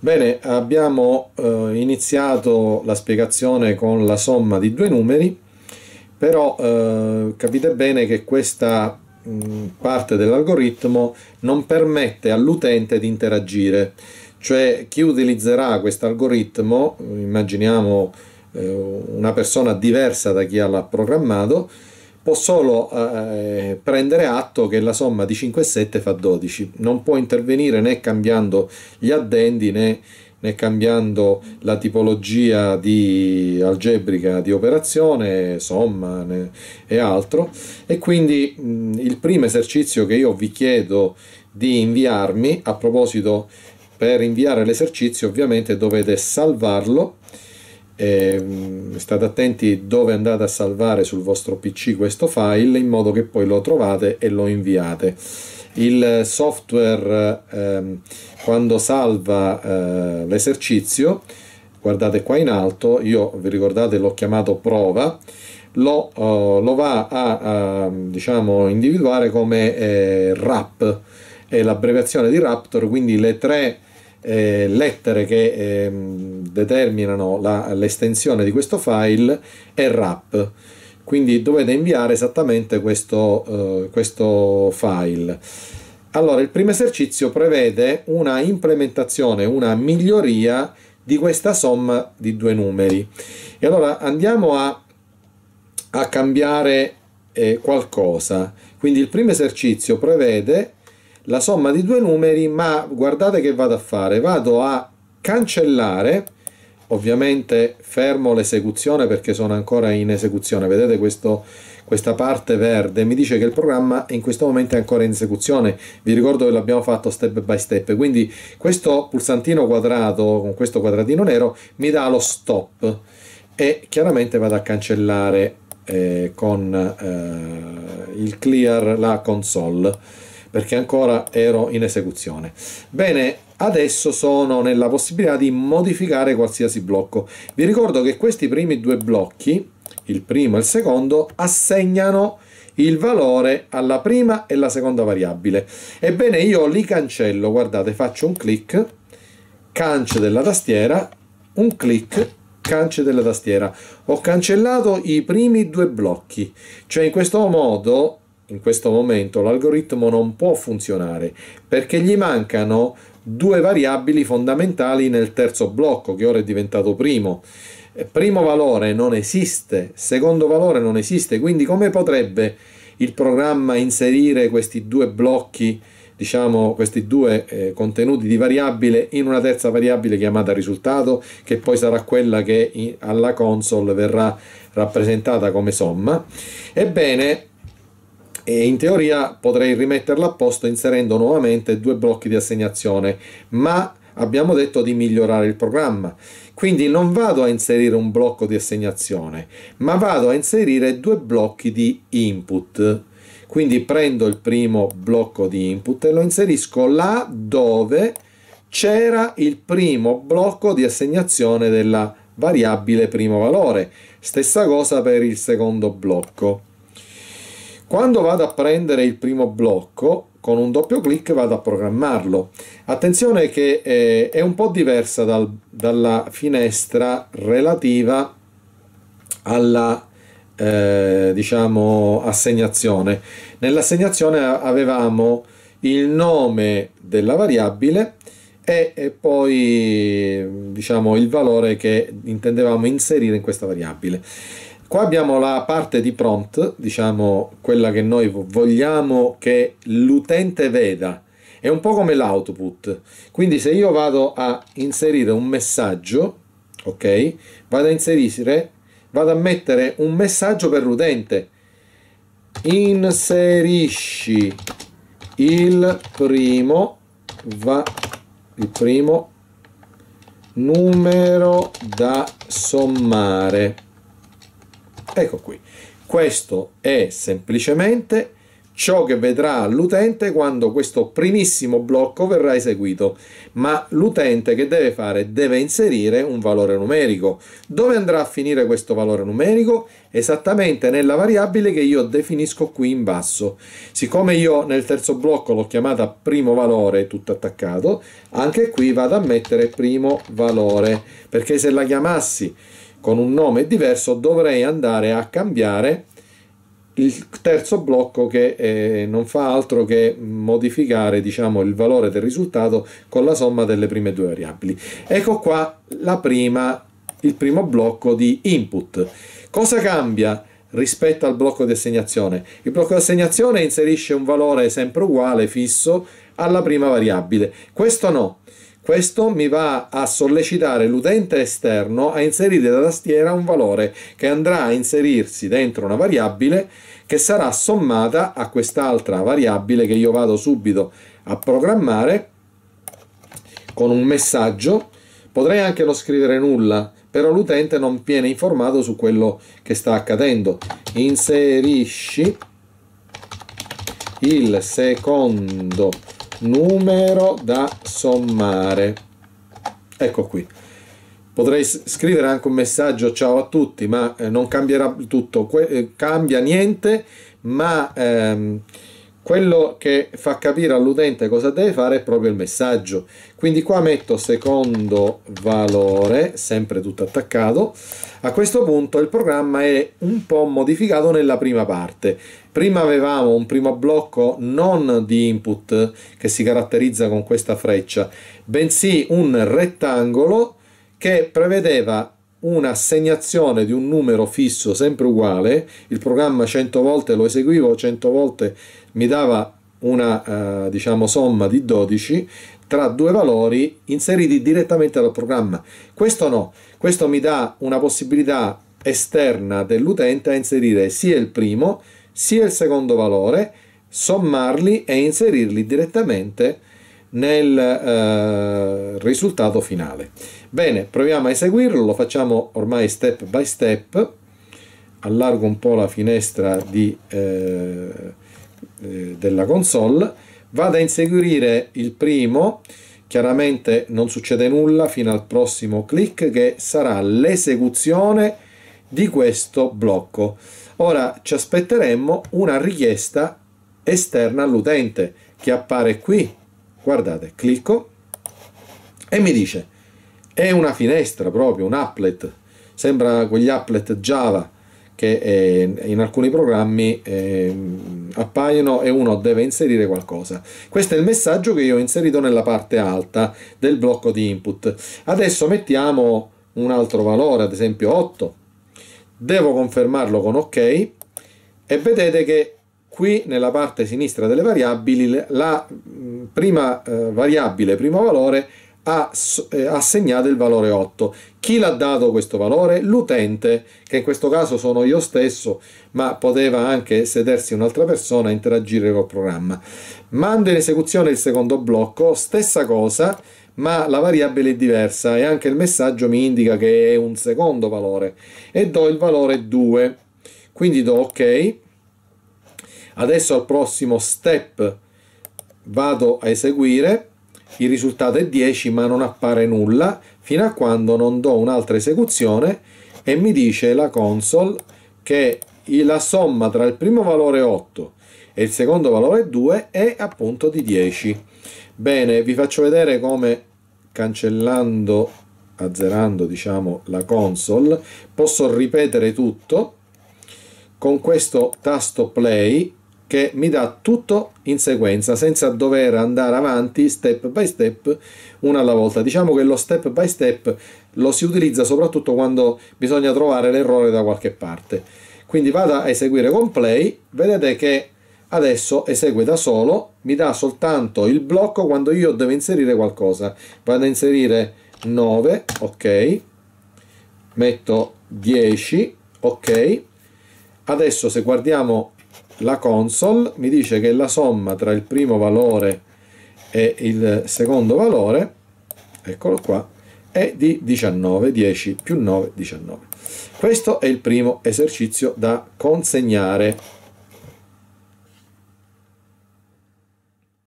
Bene, abbiamo eh, iniziato la spiegazione con la somma di due numeri, però eh, capite bene che questa mh, mm, parte dell'algoritmo non permette all'utente di interagire, cioè chi utilizzerà questo algoritmo, immaginiamo eh, una persona diversa da chi l'ha programmato, può solo eh, eh, prendere atto che la somma di 5 e 7 fa 12, non può intervenire né cambiando gli addendi né, né cambiando la tipologia di algebrica di operazione, somma né, e altro. E quindi mh, il primo esercizio che io vi chiedo di inviarmi, a proposito per inviare l'esercizio ovviamente dovete salvarlo e, ehm, state attenti dove andate a salvare sul vostro pc questo file in modo che poi lo trovate e lo inviate il software ehm, quando salva eh, l'esercizio guardate qua in alto io vi ricordate l'ho chiamato prova lo, uh, lo va a, a, diciamo individuare come eh, RAP è l'abbreviazione di Raptor quindi le tre eh, lettere che eh, determinano la, l'estensione di questo file è wrap. quindi dovete inviare esattamente questo, eh, questo file allora il primo esercizio prevede una implementazione una miglioria di questa somma di due numeri e allora andiamo a, a cambiare eh, qualcosa quindi il primo esercizio prevede la somma di due numeri, ma guardate che vado a fare, vado a cancellare, ovviamente fermo l'esecuzione perché sono ancora in esecuzione, vedete questo, questa parte verde mi dice che il programma in questo momento è ancora in esecuzione, vi ricordo che l'abbiamo fatto step by step, quindi questo pulsantino quadrato con questo quadratino nero mi dà lo stop e chiaramente vado a cancellare eh, con eh, il clear la console perché ancora ero in esecuzione. Bene, adesso sono nella possibilità di modificare qualsiasi blocco. Vi ricordo che questi primi due blocchi, il primo e il secondo, assegnano il valore alla prima e la seconda variabile. Ebbene, io li cancello, guardate, faccio un clic, canc della tastiera, un clic, canc della tastiera. Ho cancellato i primi due blocchi, cioè in questo modo in questo momento l'algoritmo non può funzionare perché gli mancano due variabili fondamentali nel terzo blocco che ora è diventato primo. Eh, primo valore non esiste, secondo valore non esiste, quindi come potrebbe il programma inserire questi due blocchi, diciamo questi due eh, contenuti di variabile in una terza variabile chiamata risultato che poi sarà quella che in, alla console verrà rappresentata come somma? Ebbene, e in teoria potrei rimetterla a posto inserendo nuovamente due blocchi di assegnazione, ma abbiamo detto di migliorare il programma. Quindi non vado a inserire un blocco di assegnazione, ma vado a inserire due blocchi di input. Quindi prendo il primo blocco di input e lo inserisco là dove c'era il primo blocco di assegnazione della variabile primo valore. Stessa cosa per il secondo blocco. Quando vado a prendere il primo blocco, con un doppio clic vado a programmarlo. Attenzione che eh, è un po' diversa dal, dalla finestra relativa alla eh, diciamo assegnazione. Nell'assegnazione avevamo il nome della variabile e, e poi diciamo il valore che intendevamo inserire in questa variabile. Qua abbiamo la parte di prompt, diciamo quella che noi vogliamo che l'utente veda. È un po' come l'output. Quindi se io vado a inserire un messaggio, ok? Vado a inserire, vado a mettere un messaggio per l'utente. Inserisci il primo, va, il primo numero da sommare Ecco qui. Questo è semplicemente ciò che vedrà l'utente quando questo primissimo blocco verrà eseguito, ma l'utente che deve fare deve inserire un valore numerico. Dove andrà a finire questo valore numerico? Esattamente nella variabile che io definisco qui in basso. Siccome io nel terzo blocco l'ho chiamata primo valore tutto attaccato, anche qui vado a mettere primo valore, perché se la chiamassi con un nome diverso dovrei andare a cambiare il terzo blocco che eh, non fa altro che modificare diciamo, il valore del risultato con la somma delle prime due variabili. Ecco qua prima, il primo blocco di input. Cosa cambia rispetto al blocco di assegnazione? Il blocco di assegnazione inserisce un valore sempre uguale, fisso, alla prima variabile. Questo no. Questo mi va a sollecitare l'utente esterno a inserire da tastiera un valore che andrà a inserirsi dentro una variabile che sarà sommata a quest'altra variabile che io vado subito a programmare con un messaggio. Potrei anche non scrivere nulla, però l'utente non viene informato su quello che sta accadendo. Inserisci il secondo numero da sommare ecco qui potrei scrivere anche un messaggio ciao a tutti ma eh, non cambierà tutto eh, cambia niente ma ehm, quello che fa capire all'utente cosa deve fare è proprio il messaggio quindi qua metto secondo valore sempre tutto attaccato a questo punto il programma è un po' modificato nella prima parte prima avevamo un primo blocco non di input che si caratterizza con questa freccia bensì un rettangolo che prevedeva un'assegnazione di un numero fisso sempre uguale, il programma 100 volte lo eseguivo, 100 volte mi dava una eh, diciamo, somma di 12 tra due valori inseriti direttamente dal programma. Questo no, questo mi dà una possibilità esterna dell'utente a inserire sia il primo sia il secondo valore, sommarli e inserirli direttamente nel eh, risultato finale. Bene, proviamo a eseguirlo, lo facciamo ormai step by step, allargo un po' la finestra di, eh, eh, della console, vado a inseguire il primo, chiaramente non succede nulla fino al prossimo click che sarà l'esecuzione di questo blocco. Ora ci aspetteremmo una richiesta esterna all'utente che appare qui guardate clicco e mi dice è una finestra proprio un applet sembra quegli applet java che eh, in alcuni programmi eh, appaiono e uno deve inserire qualcosa. Questo è il messaggio che io ho inserito nella parte alta del blocco di input. Adesso mettiamo un altro valore, ad esempio 8. Devo confermarlo con ok e vedete che qui nella parte sinistra delle variabili la mm, prima eh, variabile, primo valore, ha eh, assegnato il valore 8. Chi l'ha dato questo valore? L'utente, che in questo caso sono io stesso, ma poteva anche sedersi un'altra persona e interagire col programma. Mando in esecuzione il secondo blocco, stessa cosa, ma la variabile è diversa e anche il messaggio mi indica che è un secondo valore e do il valore 2. Quindi do ok adesso al prossimo step vado a eseguire il risultato è 10 ma non appare nulla fino a quando non do un'altra esecuzione e mi dice la console che la somma tra il primo valore 8 e il secondo valore 2 è appunto di 10 bene vi faccio vedere come cancellando azzerando diciamo la console posso ripetere tutto con questo tasto play che mi dà tutto in sequenza senza dover andare avanti step by step una alla volta. Diciamo che lo step by step lo si utilizza soprattutto quando bisogna trovare l'errore da qualche parte. Quindi vado a eseguire con play, vedete che adesso esegue da solo, mi dà soltanto il blocco quando io devo inserire qualcosa. Vado a inserire 9, ok, metto 10, ok. Adesso se guardiamo la console mi dice che la somma tra il primo valore e il secondo valore eccolo qua è di 19 10 più 9 19 questo è il primo esercizio da consegnare